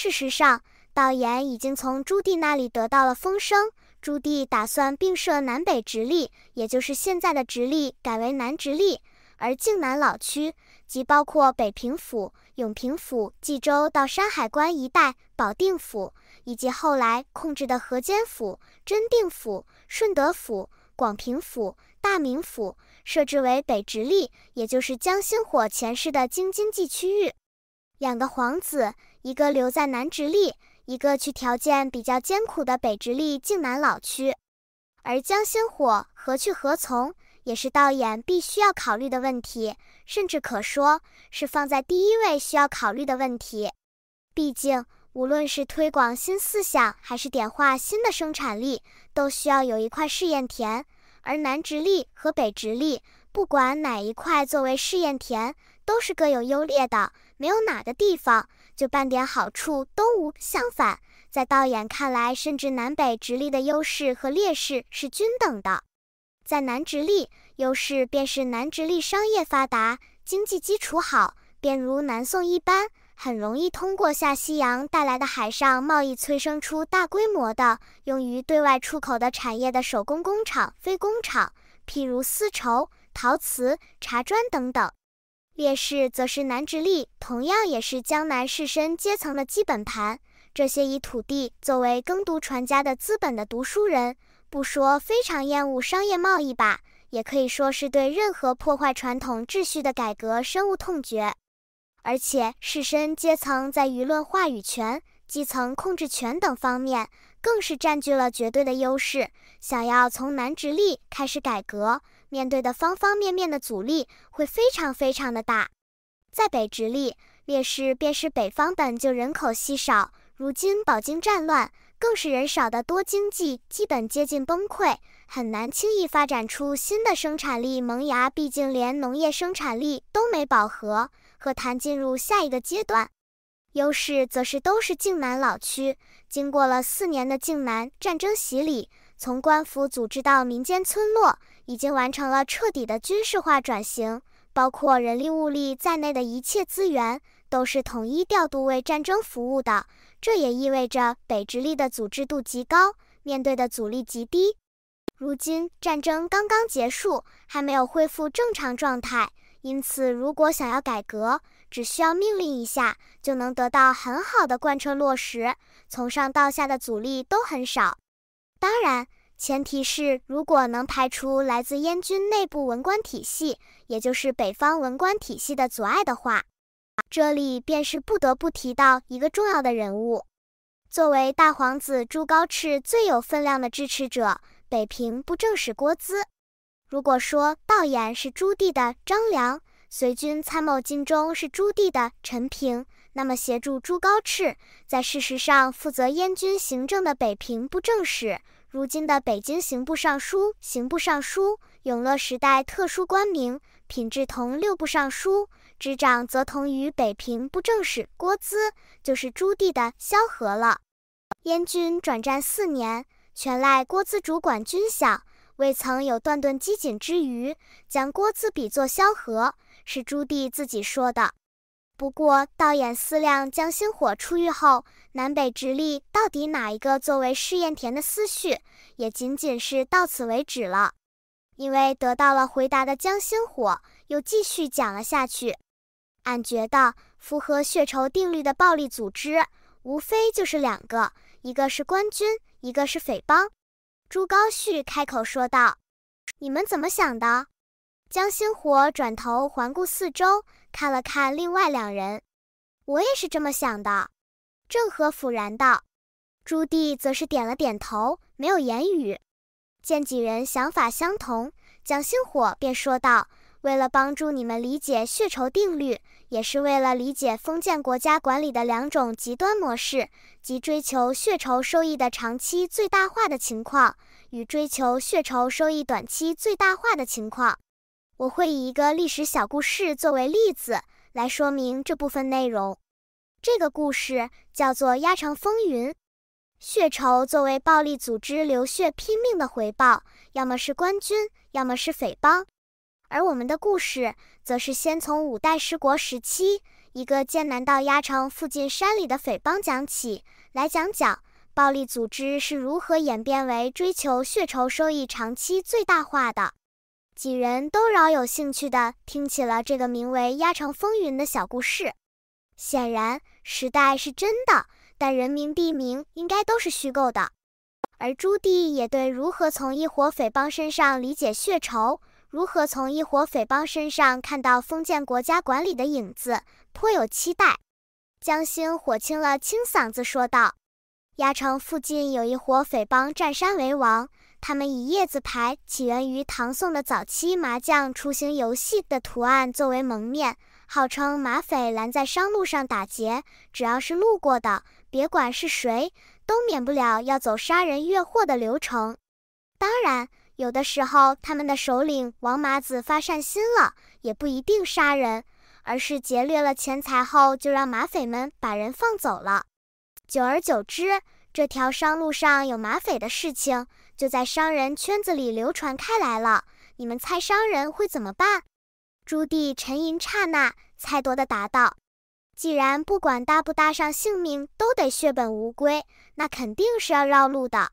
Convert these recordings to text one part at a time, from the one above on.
事实上，道衍已经从朱棣那里得到了风声。朱棣打算并设南北直隶，也就是现在的直隶改为南直隶，而靖南老区即包括北平府、永平府、冀州到山海关一带、保定府，以及后来控制的河间府、真定府、顺德府、广平府、大名府，设置为北直隶，也就是江心火前世的京津冀区域。两个皇子。一个留在南直隶，一个去条件比较艰苦的北直隶晋南老区，而江心火何去何从，也是导演必须要考虑的问题，甚至可说是放在第一位需要考虑的问题。毕竟，无论是推广新思想，还是点化新的生产力，都需要有一块试验田。而南直隶和北直隶，不管哪一块作为试验田，都是各有优劣的，没有哪个地方。就半点好处都无。相反，在道眼看来，甚至南北直立的优势和劣势是均等的。在南直隶，优势便是南直隶商业发达，经济基础好，便如南宋一般，很容易通过下西洋带来的海上贸易催生出大规模的用于对外出口的产业的手工工厂、非工厂，譬如丝绸、陶瓷、茶砖等等。劣势则是南直隶，同样也是江南士绅阶层的基本盘。这些以土地作为耕读传家的资本的读书人，不说非常厌恶商业贸易吧，也可以说是对任何破坏传统秩序的改革深恶痛绝。而且，士绅阶层在舆论话语权。基层控制权等方面，更是占据了绝对的优势。想要从南直隶开始改革，面对的方方面面的阻力会非常非常的大。在北直隶，劣势便是北方本就人口稀少，如今饱经战乱，更是人少的多，经济基本接近崩溃，很难轻易发展出新的生产力萌芽。毕竟连农业生产力都没饱和，何谈进入下一个阶段？优势则是都是晋南老区，经过了四年的晋南战争洗礼，从官府组织到民间村落，已经完成了彻底的军事化转型，包括人力物力在内的一切资源都是统一调度为战争服务的。这也意味着北直隶的组织度极高，面对的阻力极低。如今战争刚刚结束，还没有恢复正常状态。因此，如果想要改革，只需要命令一下，就能得到很好的贯彻落实，从上到下的阻力都很少。当然，前提是如果能排除来自燕军内部文官体系，也就是北方文官体系的阻碍的话。这里便是不得不提到一个重要的人物，作为大皇子朱高炽最有分量的支持者，北平布政使郭资。如果说道演是朱棣的张良，随军参谋金忠是朱棣的陈平，那么协助朱高炽在事实上负责燕军行政的北平布政使，如今的北京刑部尚书，刑部尚书永乐时代特殊官名，品质同六部尚书，执掌则同于北平布政使郭资，就是朱棣的萧何了。燕军转战四年，全赖郭资主管军饷。未曾有断断机警之余，将郭子比作萧何，是朱棣自己说的。不过道演思量江心火出狱后南北直立到底哪一个作为试验田的思绪，也仅仅是到此为止了。因为得到了回答的江心火又继续讲了下去。俺觉得符合血仇定律的暴力组织，无非就是两个，一个是官军，一个是匪帮。朱高煦开口说道：“你们怎么想的？”江星火转头环顾四周，看了看另外两人：“我也是这么想的。”郑和甫然道。朱棣则是点了点头，没有言语。见几人想法相同，江星火便说道。为了帮助你们理解血仇定律，也是为了理解封建国家管理的两种极端模式，即追求血仇收益的长期最大化的情况与追求血仇收益短期最大化的情况，我会以一个历史小故事作为例子来说明这部分内容。这个故事叫做《鸭城风云》。血仇作为暴力组织流血拼命的回报，要么是官军，要么是匪帮。而我们的故事，则是先从五代十国时期一个艰难到压城附近山里的匪帮讲起，来讲讲暴力组织是如何演变为追求血仇收益长期最大化的。几人都饶有兴趣地听起了这个名为《鸭城风云》的小故事。显然，时代是真的，但人名、地名应该都是虚构的。而朱棣也对如何从一伙匪帮身上理解血仇。如何从一伙匪帮身上看到封建国家管理的影子？颇有期待。江星火清了清嗓子说道：“鸭城附近有一伙匪帮占山为王，他们以叶子牌起源于唐宋的早期麻将出行游戏的图案作为蒙面，号称马匪，拦在商路上打劫。只要是路过的，别管是谁，都免不了要走杀人越货的流程。当然。”有的时候，他们的首领王麻子发善心了，也不一定杀人，而是劫掠了钱财后，就让马匪们把人放走了。久而久之，这条商路上有马匪的事情，就在商人圈子里流传开来了。你们猜商人会怎么办？朱棣沉吟刹那，猜多的答道：“既然不管搭不搭上性命，都得血本无归，那肯定是要绕路的。”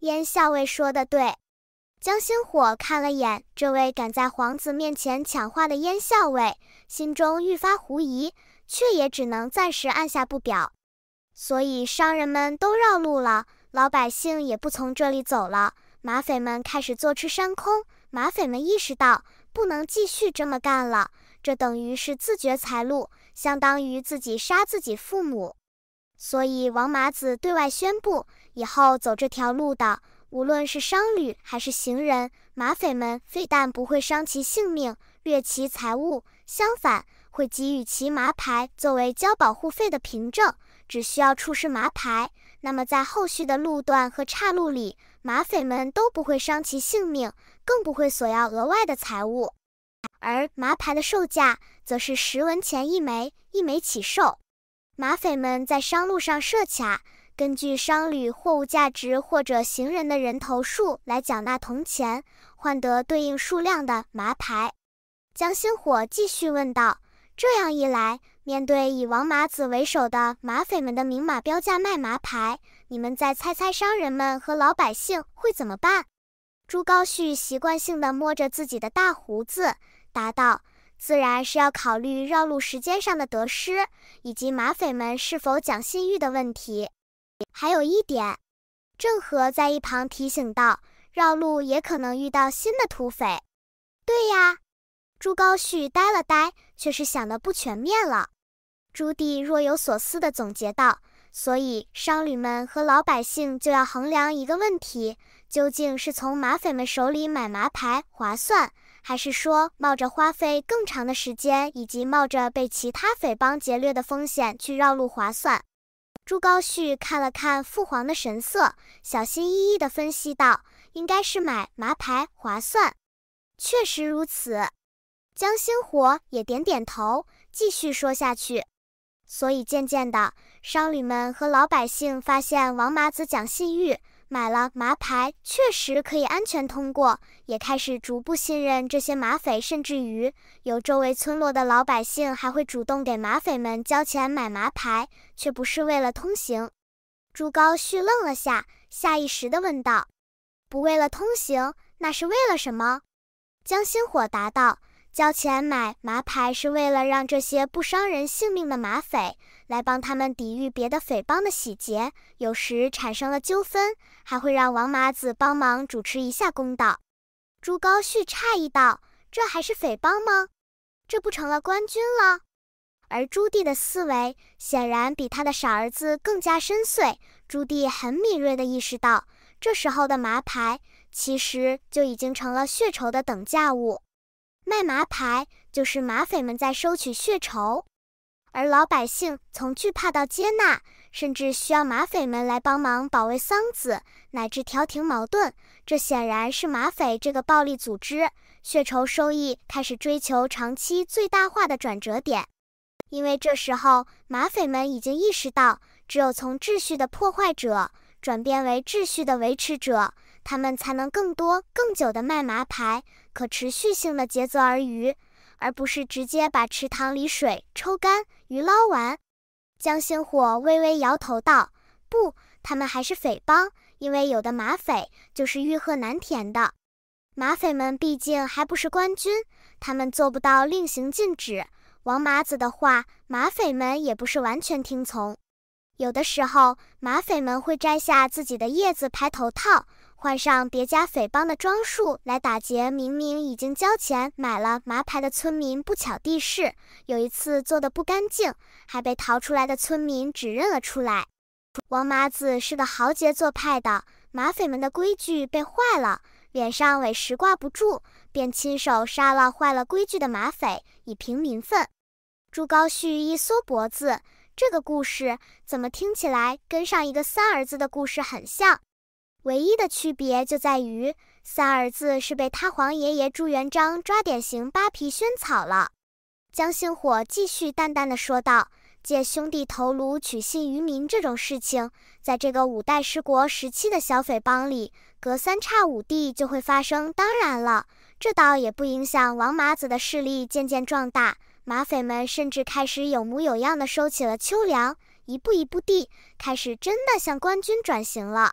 燕校尉说的对。江星火看了眼这位敢在皇子面前抢话的燕校尉，心中愈发狐疑，却也只能暂时按下不表。所以商人们都绕路了，老百姓也不从这里走了。马匪们开始坐吃山空。马匪们意识到不能继续这么干了，这等于是自掘财路，相当于自己杀自己父母。所以王麻子对外宣布，以后走这条路的。无论是商旅还是行人，马匪们非但不会伤其性命、掠其财物，相反会给予其马牌作为交保护费的凭证。只需要出示马牌，那么在后续的路段和岔路里，马匪们都不会伤其性命，更不会索要额外的财物。而马牌的售价则是十文钱一枚，一枚起售。马匪们在商路上设卡。根据商旅货物价值或者行人的人头数来缴纳铜钱，换得对应数量的麻牌。江心火继续问道：“这样一来，面对以王麻子为首的马匪们的明码标价卖麻牌，你们再猜猜商人们和老百姓会怎么办？”朱高煦习惯性地摸着自己的大胡子，答道：“自然是要考虑绕路时间上的得失，以及马匪们是否讲信誉的问题。”还有一点，郑和在一旁提醒道：“绕路也可能遇到新的土匪。”“对呀。”朱高煦呆了呆，却是想的不全面了。朱棣若有所思地总结道：“所以商旅们和老百姓就要衡量一个问题，究竟是从马匪们手里买马牌划算，还是说冒着花费更长的时间以及冒着被其他匪帮劫掠的风险去绕路划算？”朱高煦看了看父皇的神色，小心翼翼地分析道：“应该是买麻牌划算。”确实如此，江心火也点点头，继续说下去。所以渐渐的，商旅们和老百姓发现王麻子讲信誉。买了麻牌，确实可以安全通过，也开始逐步信任这些马匪，甚至于有周围村落的老百姓还会主动给马匪们交钱买麻牌，却不是为了通行。朱高煦愣了下，下意识的问道：“不为了通行，那是为了什么？”江心火答道。交钱买麻牌是为了让这些不伤人性命的马匪来帮他们抵御别的匪帮的洗劫，有时产生了纠纷，还会让王麻子帮忙主持一下公道。朱高煦诧异道：“这还是匪帮吗？这不成了官军了？”而朱棣的思维显然比他的傻儿子更加深邃。朱棣很敏锐的意识到，这时候的麻牌其实就已经成了血仇的等价物。卖麻牌就是马匪们在收取血酬，而老百姓从惧怕到接纳，甚至需要马匪们来帮忙保卫桑梓，乃至调停矛盾，这显然是马匪这个暴力组织血仇收益开始追求长期最大化的转折点。因为这时候，马匪们已经意识到，只有从秩序的破坏者转变为秩序的维持者。他们才能更多、更久地卖麻牌，可持续性地竭泽而渔，而不是直接把池塘里水抽干，鱼捞完。江星火微微摇头道：“不，他们还是匪帮，因为有的马匪就是欲壑难填的。马匪们毕竟还不是官军，他们做不到令行禁止。王麻子的话，马匪们也不是完全听从，有的时候马匪们会摘下自己的叶子牌头套。”换上别家匪帮的装束来打劫，明明已经交钱买了麻牌的村民，不巧地势，有一次做的不干净，还被逃出来的村民指认了出来。王麻子是个豪杰做派的，马匪们的规矩被坏了，脸上委实挂不住，便亲手杀了坏了规矩的马匪，以平民愤。朱高煦一缩脖子，这个故事怎么听起来跟上一个三儿子的故事很像？唯一的区别就在于，三儿子是被他皇爷爷朱元璋抓典型扒皮熏草了。江兴火继续淡淡的说道：“借兄弟头颅取信于民这种事情，在这个五代十国时期的小匪帮里，隔三差五地就会发生。当然了，这倒也不影响王麻子的势力渐渐壮大，马匪们甚至开始有模有样地收起了秋粮，一步一步地开始真的向官军转型了。”